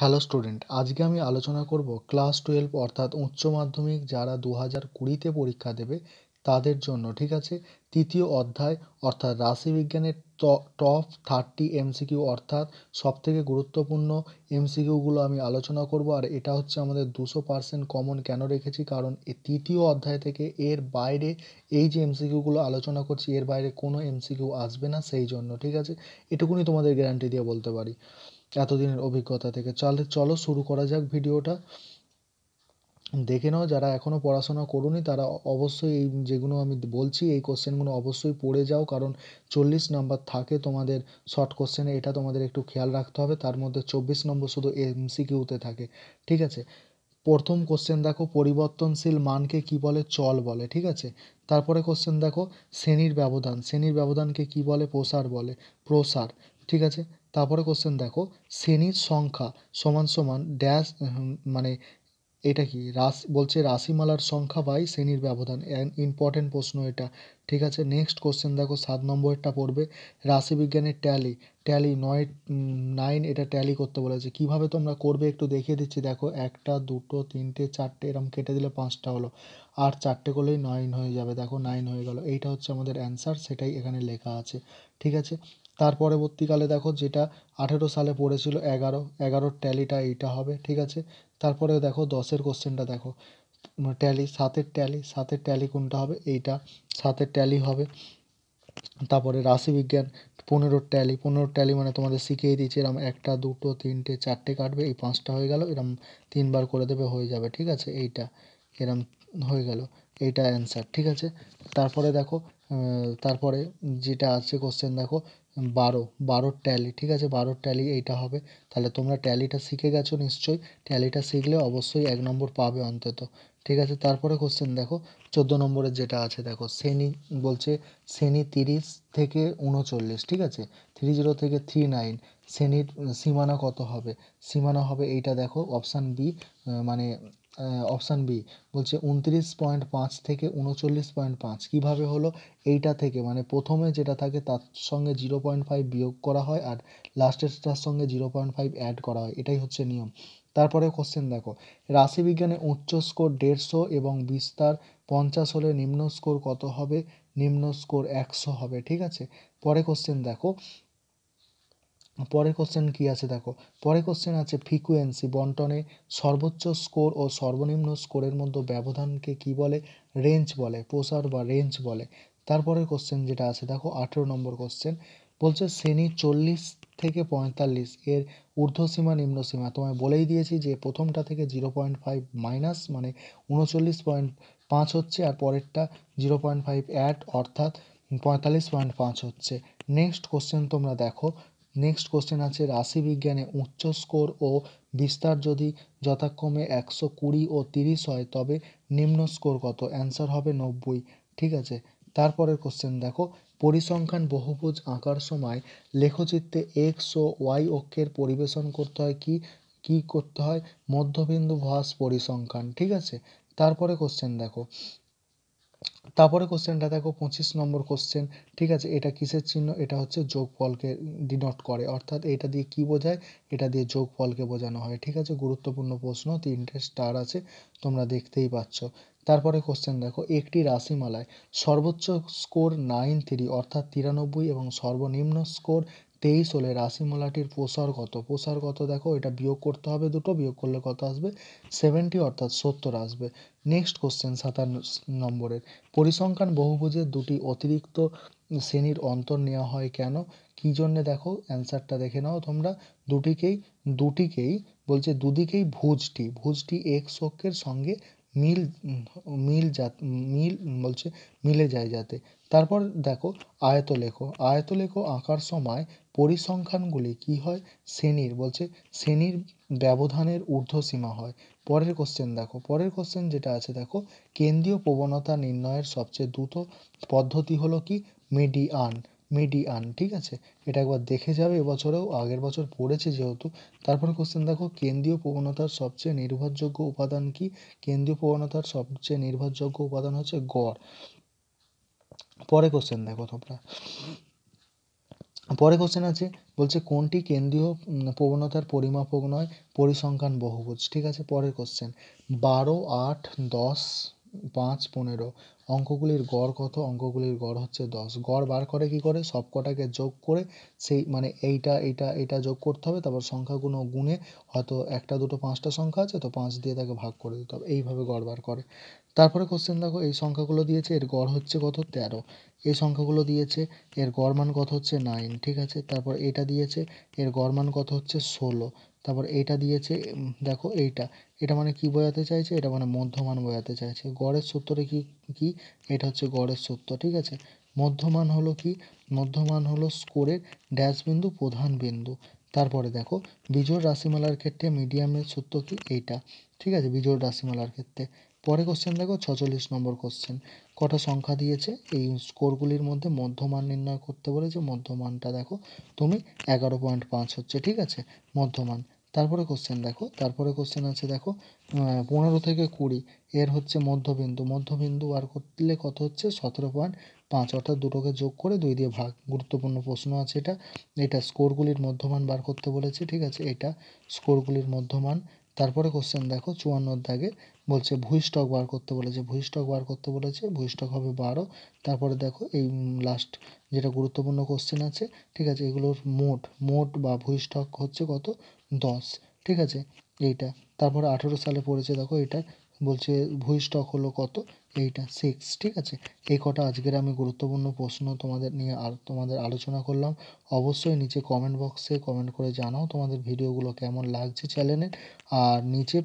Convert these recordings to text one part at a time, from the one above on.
hello student আজকে আমি আলোচনা করব ক্লাস টুয়েলভ অর্থাৎ উচ্চ মাধ্যমিক যারা দু হাজার কুড়িতে পরীক্ষা দেবে তাদের জন্য ঠিক আছে তৃতীয় অধ্যায় অর্থাৎ রাশিবিজ্ঞানের টপ থার্টি এমসিকিউ অর্থাৎ সবথেকে গুরুত্বপূর্ণ এমসিকিউগুলো আমি আলোচনা করব আর এটা হচ্ছে আমাদের দুশো পার্সেন্ট কমন কেন রেখেছি কারণ এই তৃতীয় অধ্যায় থেকে এর বাইরে এই যে এমসিকিউগুলো আলোচনা করছি এর বাইরে কোনো এমসিকিউ আসবে না সেই জন্য ঠিক আছে এটুকুনি তোমাদের গ্যারান্টি দিয়ে বলতে পারি এতদিনের অভিজ্ঞতা থেকে চলে চলো শুরু করা যাক ভিডিওটা দেখে নাও যারা এখনও পড়াশোনা করুনি তারা অবশ্যই এই যেগুলো আমি বলছি এই কোশ্চেনগুলো অবশ্যই পড়ে যাও কারণ চল্লিশ নাম্বার থাকে তোমাদের শর্ট কোশ্চেনে এটা তোমাদের একটু খেয়াল রাখতে হবে তার মধ্যে চব্বিশ নম্বর শুধু এমসিকিউতে থাকে ঠিক আছে প্রথম কোশ্চেন দেখো পরিবর্তনশীল মানকে কি বলে চল বলে ঠিক আছে তারপরে কোশ্চেন দেখো শ্রেণীর ব্যবধান শ্রেণীর ব্যবধানকে কি বলে প্রসার বলে প্রসার ঠিক আছে তারপরে কোশ্চেন দেখো শ্রেণীর সংখ্যা সমান সমান ড্যাশ মানে এটা কি রাশি বলছে রাশিমালার সংখ্যা বাই শ্রেণীর ব্যবধান ইম্পর্টেন্ট প্রশ্ন এটা ঠিক আছে নেক্সট কোশ্চেন দেখো সাত নম্বরটা পড়বে রাশিবিজ্ঞানের ট্যালি ট্যালি নয় নাইন এটা ট্যালি করতে বলেছে কিভাবে তোমরা করবে একটু দেখিয়ে দিচ্ছি দেখো একটা দুটো তিনটে চারটে এরম কেটে দিলে পাঁচটা হলো আর চারটে করলেই নাইন হয়ে যাবে দেখো নাইন হয়ে গেল এইটা হচ্ছে আমাদের অ্যান্সার সেটাই এখানে লেখা আছে ঠিক আছে তার পরবর্তীকালে দেখো যেটা আঠেরো সালে পড়েছিলো এগারো এগারোর ট্যালিটা এইটা হবে ঠিক আছে তারপরে দেখো দশের কোশ্চেনটা দেখো ট্যালি সাতের ট্যালি সাতের ট্যালি কোনটা হবে এইটা সাতের ট্যালি হবে তারপরে রাশিবিজ্ঞান পনেরোর ট্যালি পনেরোর ট্যালি মানে তোমাদের শিখিয়ে দিয়েছি এরম একটা দুটো তিনটে চারটে কাটবে এই পাঁচটা হয়ে গেল এরম তিনবার করে দেবে হয়ে যাবে ঠিক আছে এইটা এরম হয়ে গেল এইটা অ্যান্সার ঠিক আছে তারপরে দেখো তারপরে যেটা আছে কোশ্চেন দেখো বারো বারোর ট্যালি ঠিক আছে বারোর ট্যালি এইটা হবে তাহলে তোমরা ট্যালিটা শিখে গেছো নিশ্চয়ই ট্যালিটা শিখলে অবশ্যই এক নম্বর পাবে অন্তত ঠিক আছে তারপরে কোশ্চেন দেখো চোদ্দো নম্বরের যেটা আছে দেখো শ্রেণী বলছে শ্রেণী তিরিশ থেকে উনচল্লিশ ঠিক আছে থ্রি জিরো থেকে থ্রি নাইন শ্রেণীর সীমানা কত হবে সীমানা হবে এইটা দেখো অপশান বি মানে অপশান বি বলছে উনত্রিশ পয়েন্ট পাঁচ থেকে উনচল্লিশ পয়েন্ট পাঁচ কীভাবে হলো এইটা থেকে মানে প্রথমে যেটা থাকে তার সঙ্গে জিরো পয়েন্ট ফাইভ বিয়োগ করা হয় আর তার সঙ্গে জিরো পয়েন্ট ফাইভ অ্যাড করা হয় এটাই হচ্ছে নিয়ম তারপরে কোশ্চেন দেখো রাশিবিজ্ঞানে উচ্চ স্কোর দেড়শো এবং বিস্তার পঞ্চাশ হলে নিম্ন স্কোর কত হবে নিম্ন স্কোর একশো হবে ঠিক আছে পরে কোশ্চেন দেখো পরের কোশ্চেন কী আছে দেখো পরের কোশ্চেন আছে ফ্রিকুয়েন্সি বন্টনে সর্বোচ্চ স্কোর ও সর্বনিম্ন স্কোরের মধ্যে ব্যবধানকে কি বলে রেঞ্জ বলে প্রসার বা রেঞ্জ বলে তারপরে কোশ্চেন যেটা আছে দেখো আঠেরো নম্বর কোশ্চেন বলছে শ্রেণী চল্লিশ থেকে পঁয়তাল্লিশ এর ঊর্ধ্বসীমা নিম্নসীমা তোমায় বলেই দিয়েছি যে প্রথমটা থেকে জিরো পয়েন্ট ফাইভ মাইনাস মানে উনচল্লিশ পয়েন্ট পাঁচ হচ্ছে আর পরেরটা জিরো পয়েন্ট ফাইভ অ্যাড অর্থাৎ পঁয়তাল্লিশ পয়েন্ট পাঁচ হচ্ছে নেক্সট কোশ্চেন তোমরা দেখো নেক্সট কোশ্চেন আছে রাশিবিজ্ঞানে উচ্চ স্কোর ও বিস্তার যদি যথাক্রমে একশো কুড়ি ও তিরিশ হয় তবে নিম্ন স্কোর কত অ্যান্সার হবে নব্বই ঠিক আছে তারপরের কোশ্চেন দেখো পরিসংখ্যান বহুভুজ আঁকার সময় লেখচিত্রে এক্স ও ওয়াই অক্ষের পরিবেশন করতে হয় কি কি করতে হয় মধ্যবিন্দু ভাস পরিসংখ্যান ঠিক আছে তারপরে কোশ্চেন দেখো তারপরে কোশ্চেনটা দেখো পঁচিশ নম্বর কোশ্চেন ঠিক আছে এটা কিসের চিহ্ন এটা হচ্ছে যোগফলকে ডিনোট করে অর্থাৎ এটা দিয়ে কি বোঝায় এটা দিয়ে যোগফলকে বোঝানো হয় ঠিক আছে গুরুত্বপূর্ণ প্রশ্ন তিনটে স্টার আছে তোমরা দেখতেই পাচ্ছ তারপরে কোশ্চেন দেখো একটি রাশিমালায় সর্বোচ্চ স্কোর নাইন থ্রি অর্থাৎ তিরানব্বই এবং সর্বনিম্ন স্কোর তেইশ হলে রাশিমালাটির প্রসার কত দেখো এটা বিয়োগ করতে হবে দুটো বিয়োগ করলে কত আসবে সেভেন্টি অর্থাৎ সত্তর আসবে নেক্সট কোশ্চেন সাতান্ন নম্বরের পরিসংখ্যান বহুভুজের দুটি অতিরিক্ত শ্রেণীর অন্তর নেওয়া হয় কেন কী জন্যে দেখো অ্যান্সারটা দেখে নাও তোমরা দুটিকেই দুটিকেই বলছে দুদিকেই ভুজটি ভুজটি এক্স অক্ষের সঙ্গে মিল মিল যা মিল বলছে মিলে যায় যাতে তারপর দেখো আয়ত আয়ত আয়তলেখ আঁকার সময় পরিসংখ্যানগুলি কি হয় শ্রেণীর বলছে শ্রেণীর ব্যবধানের ঊর্ধ্বসীমা হয় পরের কোশ্চেন দেখো পরের কোশ্চেন যেটা আছে দেখো কেন্দ্রীয় প্রবণতা নির্ণয়ের সবচেয়ে দ্রুত পদ্ধতি হলো কি মিডিয়ান মিডিয়ান ঠিক আছে এটা একবার দেখে যাবে এবছরেও আগের বছর পড়েছে যেহেতু তারপরে কোশ্চেন দেখো কেন্দ্রীয় প্রবণতার সবচেয়ে নির্ভরযোগ্য উপাদান কি কেন্দ্রীয় প্রবণতার সবচেয়ে নির্ভরযোগ্য উপাদান হচ্ছে গড় পরে কোশ্চেন দেখো তোমরা পরে কোশ্চেন আছে বলছে কোনটি কেন্দ্রীয় প্রবণতার পরিমাপক নয় পরিসংখ্যান বহুভুজ ঠিক আছে পরের কোশ্চেন বারো আট দশ পাঁচ পনেরো অঙ্কগুলির গড় কত অঙ্কগুলির গড় হচ্ছে দশ গড় বার করে কি করে সব কটাকে যোগ করে সেই মানে এইটা এইটা এটা যোগ করতে হবে তারপর সংখ্যাগুলো গুণে হয়তো একটা দুটো পাঁচটা সংখ্যা আছে তো পাঁচ দিয়ে তাকে ভাগ করে দিতে হবে এইভাবে গড় বার করে তারপরে কোশ্চেন দেখো এই সংখ্যাগুলো দিয়েছে এর গড় হচ্ছে কত তেরো এই সংখ্যাগুলো দিয়েছে এর গড় মান কত হচ্ছে নাইন ঠিক আছে তারপর এটা দিয়েছে এর গড় মান কত হচ্ছে ষোলো তারপর এটা দিয়েছে দেখো এইটা এটা মানে কি বোঝাতে চাইছে এটা মানে মধ্যমান বোঝাতে চাইছে গড়ের সূত্রে কি কি এটা হচ্ছে গড়ের সূত্র ঠিক আছে মধ্যমান হলো কি মধ্যমান হলো স্কোরের ড্যাশ বিন্দু প্রধান বিন্দু তারপরে দেখো বিজোড় রাশিমালার ক্ষেত্রে মিডিয়ামের সূত্র কি এইটা ঠিক আছে বিজোড় রাশিমালার ক্ষেত্রে পরে কোশ্চেন দেখো ছচল্লিশ নম্বর কোশ্চেন কটা সংখ্যা দিয়েছে এই স্কোরগুলির মধ্যে মধ্যমান নির্ণয় করতে বলেছে মধ্যমানটা দেখো তুমি এগারো পয়েন্ট পাঁচ হচ্ছে ঠিক আছে মধ্যমান তারপরে কোশ্চেন দেখো তারপরে কোশ্চেন আছে দেখো পনেরো থেকে কুড়ি এর হচ্ছে মধ্যবিন্দু মধ্যবিন্দু বার করলে কত হচ্ছে সতেরো পয়েন্ট পাঁচ অর্থাৎ দুটোকে যোগ করে দুই দিয়ে ভাগ গুরুত্বপূর্ণ প্রশ্ন আছে এটা এটা স্কোরগুলির মধ্যমান বার করতে বলেছে ঠিক আছে এটা স্কোরগুলির মধ্যমান তারপরে কোশ্চেন দেখো চুয়ান্নর দাগে বলছে ভূস্টক বার করতে বলেছে ভূস্টক বার করতে বলেছে ভূস্টক হবে বারো তারপরে দেখো এই লাস্ট যেটা গুরুত্বপূর্ণ কোশ্চেন আছে ঠিক আছে এগুলোর মোট মোট বা ভূস্টক হচ্ছে কত দশ ঠিক আছে এইটা তারপরে আঠেরো সালে পড়েছে দেখো এটা বলছে ভূমিষ্ঠক হলো কত এইটা সিক্স ঠিক আছে এই কটা আজকের আমি গুরুত্বপূর্ণ প্রশ্ন তোমাদের নিয়ে আর তোমাদের আলোচনা করলাম অবশ্যই নিচে কমেন্ট বক্সে কমেন্ট করে জানাও তোমাদের ভিডিওগুলো কেমন লাগছে চ্যানেলে আর নিচে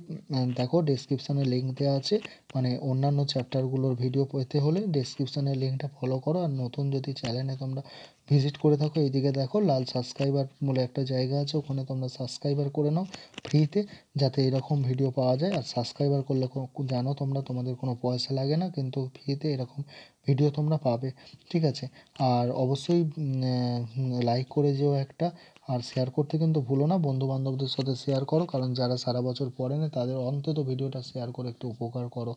দেখো ডেসক্রিপশানে লিঙ্ক দেওয়া আছে মানে অন্যান্য চ্যাপ্টারগুলোর ভিডিও পেতে হলে ডেসক্রিপশানের লিঙ্কটা ফলো করো আর নতুন যদি চ্যানেলে তোমরা ভিজিট করে থাকো এইদিকে দেখো লাল সাবস্ক্রাইবার বলে একটা জায়গা আছে ওখানে তোমরা সাবস্ক্রাইবার করে নাও ফ্রিতে যাতে এরকম ভিডিও পাওয়া যায় আর সাবস্ক্রাইবার করলে জানো তোমরা তোমাদের কোনো পয়সা লাগে না না কিন্তু ফ্রিতে এরকম ভিডিও তোমরা পাবে ঠিক আছে আর অবশ্যই লাইক করে যেও একটা আর শেয়ার করতে কিন্তু ভুলো না বন্ধুবান্ধবদের সাথে শেয়ার করো কারণ যারা সারা বছর পড়ে না তাদের অন্তত ভিডিওটা শেয়ার করে একটু উপকার করো